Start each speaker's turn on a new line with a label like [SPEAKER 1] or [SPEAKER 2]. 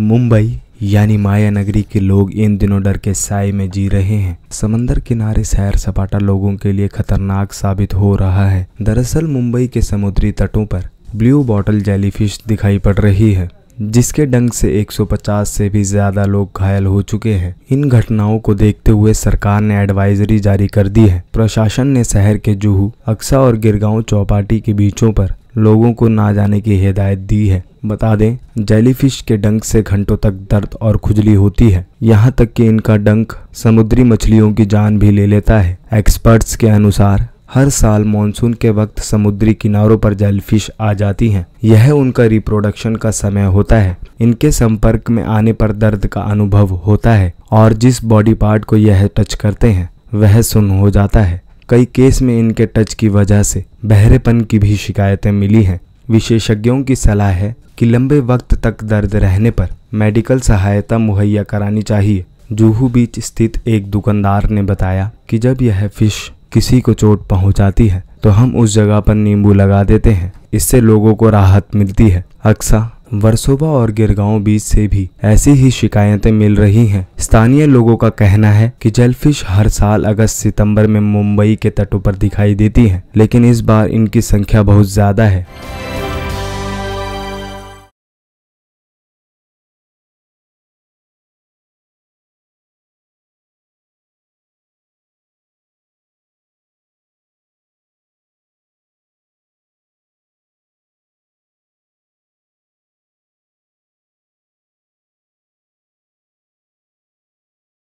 [SPEAKER 1] मुंबई यानी माया नगरी के लोग इन दिनों डर के साय में जी रहे हैं समंदर किनारे सैर सपाटा लोगों के लिए खतरनाक साबित हो रहा है दरअसल मुंबई के समुद्री तटों पर ब्लू बॉटल जेलीफिश दिखाई पड़ रही है जिसके डंग से 150 से भी ज्यादा लोग घायल हो चुके हैं इन घटनाओं को देखते हुए सरकार ने एडवाइजरी जारी कर दी है प्रशासन ने शहर के जुहू अक्सा और गिरगांव चौपाटी के बीचों पर लोगों को ना जाने की हिदायत दी है बता दें जेलीफिश के डंक से घंटों तक दर्द और खुजली होती है यहाँ तक कि इनका डंक समुद्री मछलियों की जान भी ले लेता है एक्सपर्ट्स के अनुसार हर साल मानसून के वक्त समुद्री किनारों पर जेलीफिश आ जाती हैं यह उनका रिप्रोडक्शन का समय होता है इनके संपर्क में आने पर दर्द का अनुभव होता है और जिस बॉडी पार्ट को यह टच करते हैं वह सुन हो जाता है कई केस में इनके टच की वजह से बहरेपन की भी शिकायतें मिली हैं विशेषज्ञों की सलाह है कि लंबे वक्त तक दर्द रहने पर मेडिकल सहायता मुहैया करानी चाहिए जूहू बीच स्थित एक दुकानदार ने बताया कि जब यह फिश किसी को चोट पहुंचाती है तो हम उस जगह पर नींबू लगा देते हैं इससे लोगों को राहत मिलती है अक्सर वर्सोबा और गिरगांव बीच से भी ऐसी ही शिकायतें मिल रही हैं। स्थानीय लोगों का कहना है कि जेलफिश हर साल अगस्त सितंबर में मुंबई के तटों पर दिखाई देती हैं, लेकिन इस बार इनकी संख्या बहुत ज्यादा है